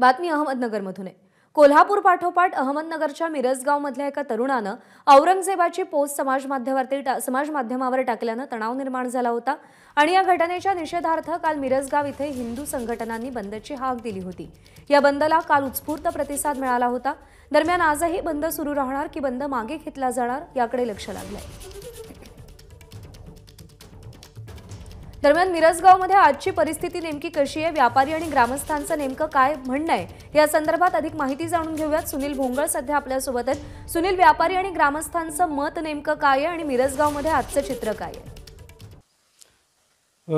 बातमी अहमदनगरमधून आहे कोल्हापूर पाठोपाठ अहमदनगरच्या मिरजगावमधल्या एका तरुणानं औरंगजेबाची पोस्ट समाज माध्यमावरती समाज माध्यमावर टाकल्यानं तणाव निर्माण झाला होता आणि या घटनेच्या निषेधार्थ काल मिरजगाव इथे हिंदू संघटनांनी बंदची हाक दिली होती या बंदला काल उत्स्फूर्त प्रतिसाद मिळाला होता दरम्यान आजही बंद सुरू राहणार की बंद मागे घेतला जाणार याकडे लक्ष लागलंय दरम्यान मिरजगावमध्ये आजची परिस्थिती नेमकी कशी आहे व्यापारी आणि ग्रामस्थांचं नेमकं काय म्हणणं आहे या संदर्भात अधिक माहिती जाणून घेऊयात सुनील भोंगळ सध्या आपल्यासोबत आहेत सुनील व्यापारी आणि ग्रामस्थांचं मत नेमकं काय आहे आणि मिरजगावमध्ये आजचं चित्र काय आहे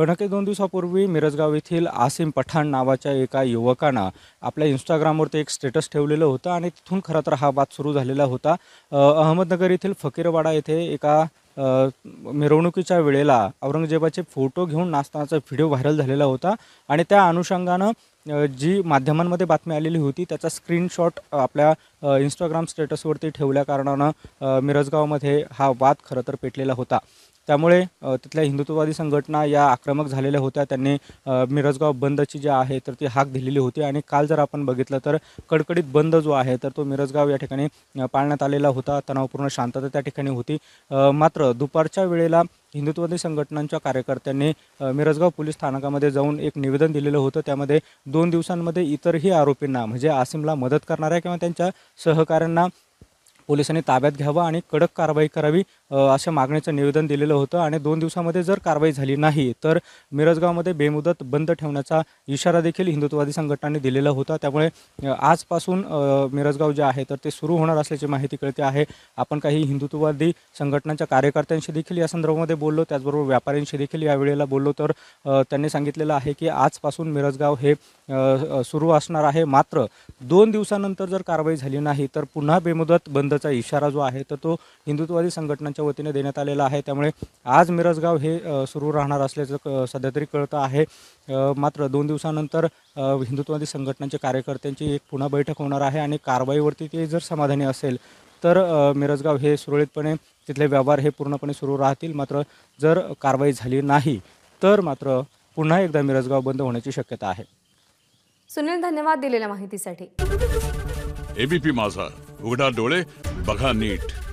नक्की दोन दिवसापूर्वी मिरजगाव येथील आसिम पठाण नावाच्या एका युवकानं आपल्या इंस्टाग्रामवरती एक स्टेटस ठेवलेलं होतं आणि तिथून खरं तर हा वाद सुरू झालेला होता अहमदनगर येथील फकीरवाडा येथे एका मिरवणुकीच्या वेळेला औरंगजेबाचे फोटो घेऊन नाचतानाचा व्हिडिओ व्हायरल झालेला होता आणि त्या अनुषंगानं जी माध्यमांमध्ये बातमी आलेली होती त्याचा स्क्रीनशॉट आपल्या इंस्टाग्राम स्टेटसवरती ठेवल्या कारणानं मिरजगावमध्ये हा वाद खरं पेटलेला होता त्यामुळे तिथल्या हिंदुत्ववादी संघटना या आक्रमक झालेल्या होत्या त्यांनी मिरजगाव बंदची जी आहे तर ती हाक दिलेली होती आणि काल जर आपण बघितलं तर कडकडीत बंद जो आहे तर तो मिरजगाव या ठिकाणी पाळण्यात आलेला होता तणावपूर्ण शांतता त्या ठिकाणी होती मात्र दुपारच्या वेळेला हिंदुत्ववादी संघटनांच्या कार्यकर्त्यांनी मिरजगाव पोलीस स्थानकामध्ये जाऊन एक निवेदन दिलेलं होतं त्यामध्ये दोन दिवसांमध्ये इतरही आरोपींना म्हणजे आसिमला मदत करणाऱ्या किंवा त्यांच्या सहकाऱ्यांना पोलिसांनी ताब्यात घ्यावं आणि कडक कारवाई करावी अशा मागणीचं निवेदन दिलेलं होतं आणि दोन दिवसामध्ये जर कारवाई झाली नाही तर मिरजगावमध्ये बेमुदत बंद ठेवण्याचा इशारा देखील हिंदुत्ववादी संघटनांनी दिलेला होता त्यामुळे आजपासून मिरजगाव जे आहे तर ते सुरू होणार असल्याची माहिती कळते आहे आपण काही हिंदुत्ववादी संघटनांच्या कार्यकर्त्यांशी देखील या संदर्भामध्ये बोललो त्याचबरोबर व्यापाऱ्यांशी देखील या बोललो तर त्यांनी सांगितलेलं आहे की आजपासून मिरजगाव हे सुरू असणार आहे मात्र दोन दिवसानंतर जर कारवाई झाली नाही तर पुन्हा बेमुदत बंदचा इशारा जो आहे तर तो हिंदुत्ववादी संघटनांच्या संस्थेच्या वतीने देण्यात आलेला आहे त्यामुळे आज मिरजगाव हे सुरू राहणार असल्याचं सध्या तरी कळतं आहे मात्र दोन दिवसानंतर हिंदुत्ववादी संघटनांचे कार्यकर्त्यांची एक पुन्हा बैठक होणार आहे आणि कारवाईवरती ते जर समाधानी असेल तर मिरजगाव हे सुरळीतपणे तिथले व्यवहार हे पूर्णपणे सुरू राहतील मात्र जर कारवाई झाली नाही तर मात्र पुन्हा एकदा मिरजगाव बंद होण्याची शक्यता आहे सुनील धन्यवाद दिलेल्या माहितीसाठी एबीपी माझा उघडा डोळे बघा नीट